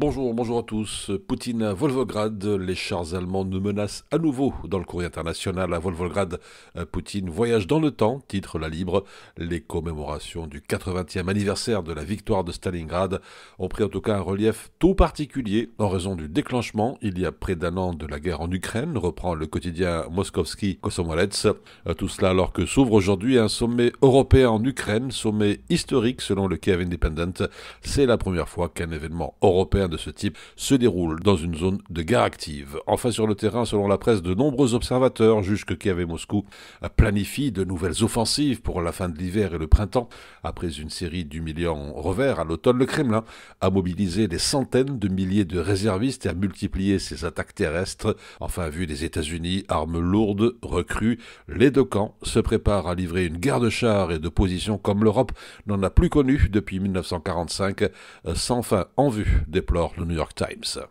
Bonjour, bonjour à tous. Poutine à Volvograd. Les chars allemands nous menacent à nouveau dans le courrier international à Volvograd. Euh, Poutine voyage dans le temps, titre La Libre. Les commémorations du 80e anniversaire de la victoire de Stalingrad ont pris en tout cas un relief tout particulier en raison du déclenchement il y a près d'un an de la guerre en Ukraine, reprend le quotidien Moskovski Kosomolets. Euh, tout cela alors que s'ouvre aujourd'hui un sommet européen en Ukraine, sommet historique selon le Kiev Independent. C'est la première fois qu'un événement européen de ce type se déroule dans une zone de guerre active. Enfin sur le terrain, selon la presse, de nombreux observateurs jugent que Kiev et Moscou planifient de nouvelles offensives pour la fin de l'hiver et le printemps. Après une série d'humiliants revers à l'automne, le Kremlin a mobilisé des centaines de milliers de réservistes et a multiplié ses attaques terrestres. Enfin, vu des États-Unis, armes lourdes, recrues, les deux camps se préparent à livrer une guerre de chars et de positions comme l'Europe n'en a plus connue depuis 1945, sans fin en vue, plans le New York Times.